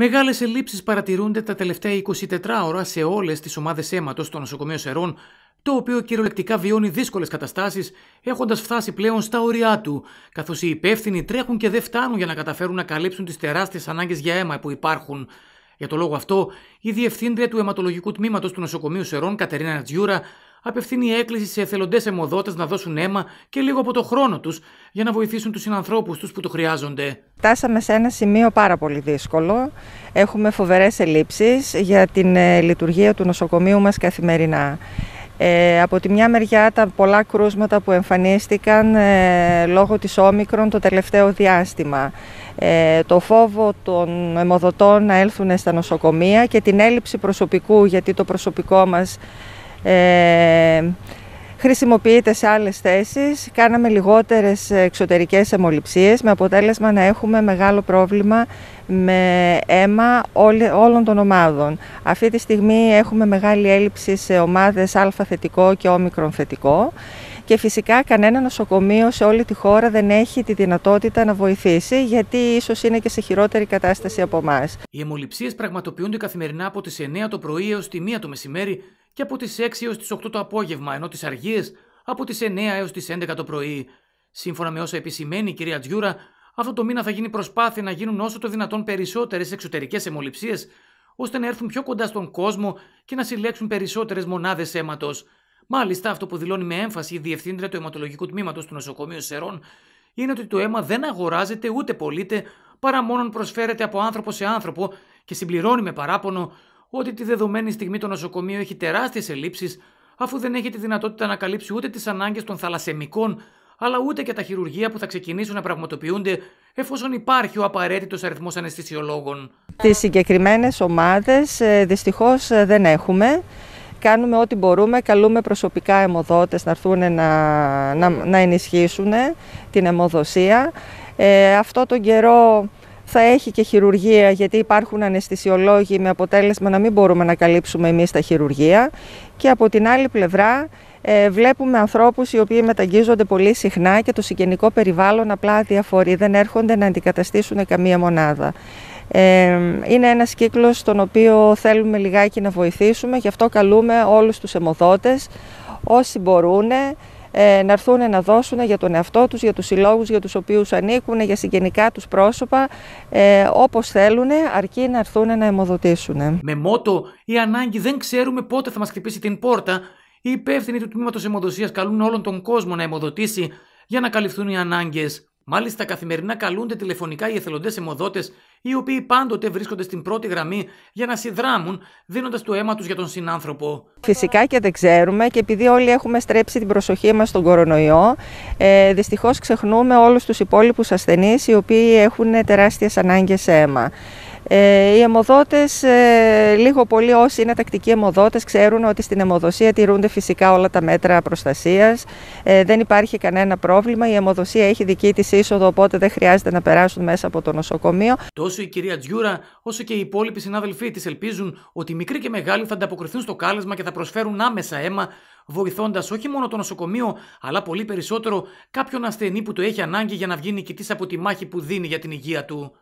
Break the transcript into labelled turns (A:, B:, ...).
A: Μεγάλες ελλείψεις παρατηρούνται τα τελευταία 24 ώρα σε όλες τις ομάδες αίματος στο νοσοκομείο Σερών, το οποίο κυριολεκτικά βιώνει δύσκολες καταστάσεις, έχοντας φτάσει πλέον στα όρια του, καθώς οι υπεύθυνοι τρέχουν και δεν φτάνουν για να καταφέρουν να καλύψουν τις τεράστιες ανάγκες για αίμα που υπάρχουν, για το λόγο αυτό, η διευθύντρια του αιματολογικού τμήματος του νοσοκομείου Σερών, Κατερίνα Τζιούρα, απευθύνει έκκληση σε εθελοντές αιμοδότες να δώσουν αίμα και λίγο από το χρόνο τους για να βοηθήσουν τους συνανθρώπους τους που το χρειάζονται.
B: Φτάσαμε σε ένα σημείο πάρα πολύ δύσκολο. Έχουμε φοβερές ελλείψεις για την ε, λειτουργία του νοσοκομείου μας καθημερινά. Ε, από τη μια μεριά τα πολλά κρούσματα που εμφανίστηκαν ε, λόγω της όμικρον το τελευταίο διάστημα. Ε, το φόβο των αιμοδοτών να έλθουν στα νοσοκομεία και την έλλειψη προσωπικού γιατί το προσωπικό μας ε, χρησιμοποιείται σε άλλες θέσεις. Κάναμε λιγότερες εξωτερικές αιμοληψίες με αποτέλεσμα να έχουμε μεγάλο πρόβλημα με αίμα όλων των ομάδων. Αυτή τη στιγμή έχουμε μεγάλη έλλειψη σε ομάδες α θετικό και όμικρον θετικό και φυσικά κανένα νοσοκομείο σε όλη τη χώρα δεν έχει τη δυνατότητα να βοηθήσει, γιατί ίσως είναι και σε χειρότερη κατάσταση από εμάς.
A: Οι αιμοληψίες πραγματοποιούνται καθημερινά από τις 9 το πρωί έως τη 1 το μεσημέρι και από τις 6 έως τις 8 το απόγευμα, ενώ τις αργίες από τις 9 έως τις 11 το πρωί. Σύμφωνα με όσα επισημαίνει η κυρία Τζιούρα, αυτό το μήνα θα γίνει προσπάθεια να γίνουν όσο το δυνατόν περισσότερες εξωτερικές αιμοληψίε, ώστε να έρθουν πιο κοντά στον κόσμο και να συλλέξουν περισσότερες μονάδες αίματος. Μάλιστα, αυτό που δηλώνει με έμφαση η διευθύντρια του αιματολογικού τμήματος του νοσοκομείου Σερών είναι ότι το αίμα δεν αγοράζεται ούτε πωλείται παρά μόνον προσφέρεται από άνθρωπο σε άνθρωπο και συμπληρώνει με παράπονο ότι τη δεδομένη στιγμή το νοσοκομείο έχει τεράστιες ελλείψεις, αφού δεν έχει τη δυνατότητα να καλύψει ούτε τις ανάγκες των θαλασσεμικών, αλλά ούτε και τα χειρουργεία που θα ξεκινήσουν να πραγματοποιούνται εφόσον υπάρχει ο απαραίτητος αριθμός αναισθησιολόγων.
B: Τις συγκεκριμένες ομάδες δυστυχώς ε, δεν έχουμε. Κάνουμε ό,τι μπορούμε, καλούμε προσωπικά αιμοδότες να έρθουν να, να, ενισχύσουν την αιμοδοσία. Ε, αυτό τον καιρό θα έχει και χειρουργία γιατί υπάρχουν αναισθησιολόγοι με αποτέλεσμα να μην μπορούμε να καλύψουμε εμείς τα χειρουργία και από την άλλη πλευρά ε, βλέπουμε ανθρώπους οι οποίοι μεταγγίζονται πολύ συχνά και το συγγενικό περιβάλλον απλά αδιαφορεί, δεν έρχονται να αντικαταστήσουν καμία μονάδα. Ε, είναι ένας κύκλος τον οποίο θέλουμε λιγάκι να βοηθήσουμε, γι' αυτό καλούμε όλους τους αιμοδότες όσοι μπορούν ε, να έρθουν να δώσουν για τον εαυτό τους, για τους συλλόγους για τους οποίους ανήκουν, για συγγενικά τους πρόσωπα, ε, όπως θέλουν, αρκεί να έρθουν να αιμοδοτήσουν.
A: Με μότο η ανάγκη δεν ξέρουμε πότε θα μας χτυπήσει την πόρτα. Οι υπεύθυνοι του τμήματος αιμοδοσίας καλούν όλον τον κόσμο να αιμοδοτήσει για να καλυφθούν οι ανάγκες Μάλιστα, καθημερινά καλούνται τηλεφωνικά οι εθελοντές αιμοδότες, οι οποίοι πάντοτε βρίσκονται στην πρώτη γραμμή για να συνδράμουν, δίνοντας το αίμα τους για τον συνάνθρωπο.
B: Φυσικά και δεν ξέρουμε, και επειδή όλοι έχουμε στρέψει την προσοχή μας στον κορονοϊό, ε, δυστυχώς ξεχνούμε όλους τους υπόλοιπους ασθενείς οι οποίοι έχουν τεράστιες ανάγκες αίμα. Ε, οι αιμοδότες, ε, λίγο πολύ όσοι είναι τακτικοί αιμοδότες, ξέρουν ότι στην αιμοδοσία τηρούνται φυσικά όλα τα μέτρα προστασίας. Ε, δεν υπάρχει κανένα πρόβλημα. Η αιμοδοσία έχει δική της είσοδο, οπότε δεν χρειάζεται να περάσουν μέσα από το νοσοκομείο.
A: Τόσο η κυρία Τζιούρα, όσο και οι υπόλοιποι συνάδελφοί της ελπίζουν ότι οι μικροί και μεγάλοι θα ανταποκριθούν στο κάλεσμα και θα προσφέρουν άμεσα αίμα, βοηθώντας όχι μόνο το νοσοκομείο, αλλά πολύ περισσότερο κάποιον ασθενή που το έχει ανάγκη για να βγει νικητής από τη μάχη που δίνει για την υγεία του.